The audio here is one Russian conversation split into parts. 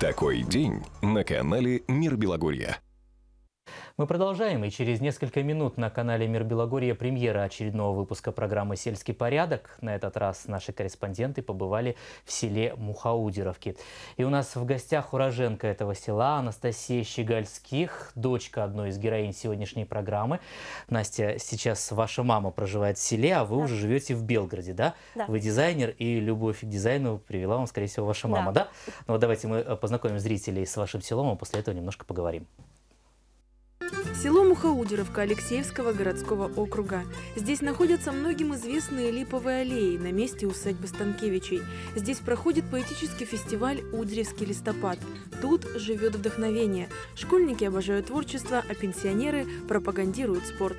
Такой день на канале Мир Белогорья. Мы продолжаем, и через несколько минут на канале «Мир Белогорья» премьера очередного выпуска программы «Сельский порядок». На этот раз наши корреспонденты побывали в селе Мухаудеровки. И у нас в гостях уроженка этого села Анастасия Щегольских, дочка одной из героинь сегодняшней программы. Настя, сейчас ваша мама проживает в селе, а вы да. уже живете в Белгороде, да? да? Вы дизайнер, и любовь к дизайну привела вам, скорее всего, ваша мама, да? да? Ну давайте мы э, познакомим зрителей с вашим селом, а после этого немножко поговорим. Село Мухаудеровка Алексеевского городского округа. Здесь находятся многим известные липовые аллеи на месте усадьбы Станкевичей. Здесь проходит поэтический фестиваль «Удревский листопад». Тут живет вдохновение. Школьники обожают творчество, а пенсионеры пропагандируют спорт.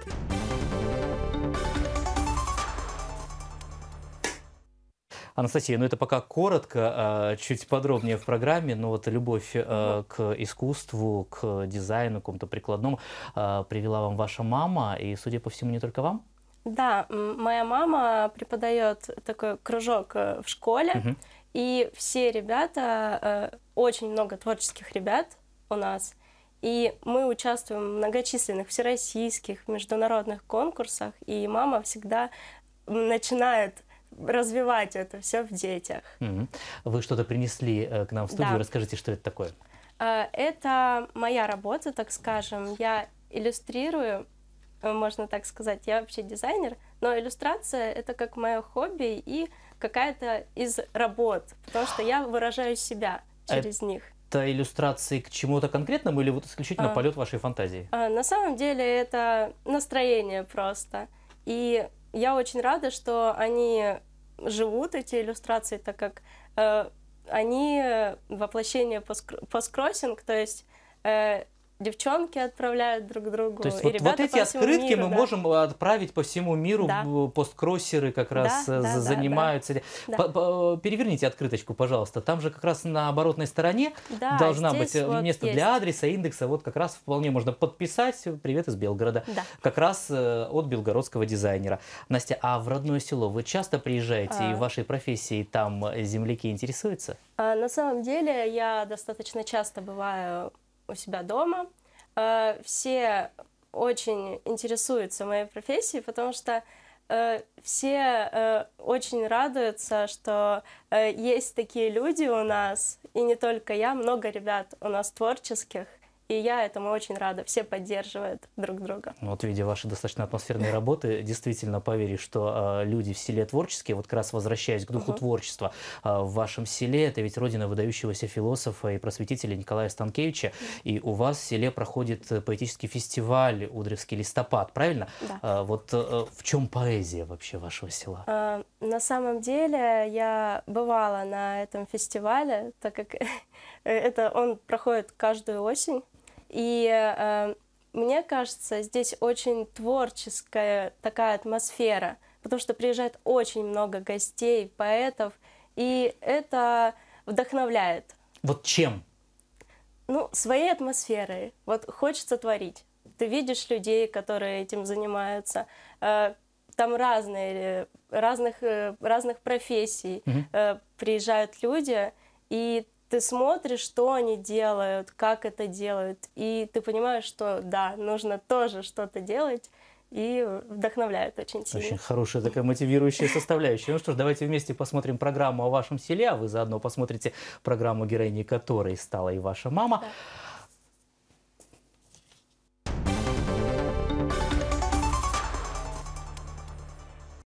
Анастасия, ну это пока коротко, а, чуть подробнее в программе, но вот любовь э, к искусству, к дизайну, к какому-то прикладному а, привела вам ваша мама, и, судя по всему, не только вам? Да, моя мама преподает такой кружок э, в школе, угу. и все ребята, э, очень много творческих ребят у нас, и мы участвуем в многочисленных всероссийских, международных конкурсах, и мама всегда начинает развивать это все в детях. Вы что-то принесли э, к нам в студию, да. расскажите, что это такое. Э, это моя работа, так скажем. Я иллюстрирую, э, можно так сказать, я вообще дизайнер, но иллюстрация — это как мое хобби и какая-то из работ, потому что я выражаю себя через это... них это иллюстрации к чему-то конкретному или вот исключительно а, полет вашей фантазии? А, на самом деле это настроение просто. И я очень рада, что они живут, эти иллюстрации, так как э, они э, воплощение посткроссинг, то есть э, девчонки отправляют друг другу. То есть и вот, вот эти открытки миру, мы да. можем э, отправить по всему миру, да. Э, посткроссеры как раз э, да, да, занимаются. Да, да. Переверните открыточку, пожалуйста. Там же как раз на оборотной стороне да, должна быть вот место есть. для адреса, индекса. Вот как раз вполне можно подписать «Привет из Белгорода». Да. Как раз от белгородского дизайнера. Настя, а в родное село вы часто приезжаете а... и в вашей профессии там земляки интересуются? А, на самом деле я достаточно часто бываю у себя дома. Э, все очень интересуются моей профессией, потому что э, все э, очень радуются, что есть такие люди у нас, и не только я, много ребят у нас творческих, и я этому очень рада. Все поддерживают друг друга. Ну, вот видя ваши достаточно атмосферные работы, действительно поверю, что э, люди в селе творческие, вот как раз возвращаясь к духу угу. творчества, э, в вашем селе это ведь родина выдающегося философа и просветителя Николая Станкевича, и у вас в селе проходит э, поэтический фестиваль «Удревский листопад», правильно? Да. Э, вот э, в чем поэзия вообще вашего села? Э, на самом деле я бывала на этом фестивале, так как это он проходит каждую осень. И э, мне кажется, здесь очень творческая такая атмосфера, потому что приезжает очень много гостей, поэтов, и это вдохновляет. Вот чем? Ну, своей атмосферой. Вот хочется творить. Ты видишь людей, которые этим занимаются. Э, там разные, э, разных, э, разных профессий угу. приезжают люди, и ты смотришь, что они делают, как это делают, и ты понимаешь, что да, нужно тоже что-то делать, и вдохновляет очень сильно. Очень хорошая такая мотивирующая составляющая. Ну что ж, давайте вместе посмотрим программу о вашем селе, а вы заодно посмотрите программу, героини которой стала и ваша мама. Да.